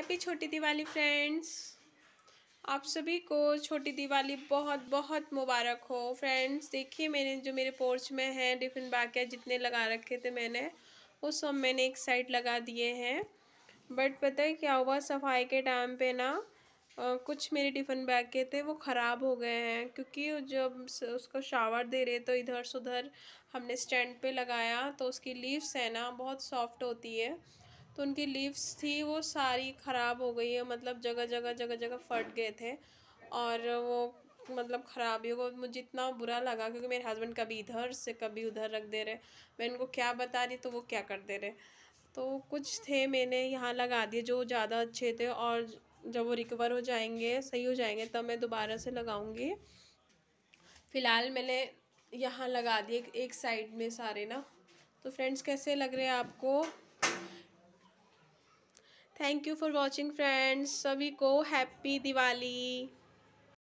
happy छोटी Diwali friends आप सभी को छोटी दिवाली बहुत बहुत मुबारक हो फ्रेंड्स देखिए मैंने जो मेरे पोर्च में हैं डिफरेंट बाकिया जितने लगा रखे थे मैंने वो सब मैंने एक साइड लगा दिए हैं बट पता है क्या हुआ सफाई के टाइम पे ना कुछ मेरे टिफ़िन बैग के थे वो ख़राब हो गए हैं क्योंकि जब उसको शावर दे रहे तो इधर से उधर हमने स्टैंड पे लगाया तो उसकी लीव्स है ना बहुत सॉफ्ट होती है तो उनकी लीव्स थी वो सारी ख़राब हो गई है मतलब जगह जगह जगह जगह फट गए थे और वो मतलब ही हो मुझे इतना बुरा लगा क्योंकि मेरे हस्बैंड कभी इधर से कभी उधर रख दे रहे मैं इनको क्या बता रही तो वो क्या कर दे रहे तो कुछ थे मैंने यहाँ लगा दिए जो ज़्यादा अच्छे थे और जब वो रिकवर हो जाएंगे सही हो जाएंगे तब मैं दोबारा से लगाऊंगी फ़िलहाल मैंने यहाँ लगा दिए एक साइड में सारे ना तो फ्रेंड्स कैसे लग रहे हैं आपको thank you for watching friends सभी को हैप्पी दिवाली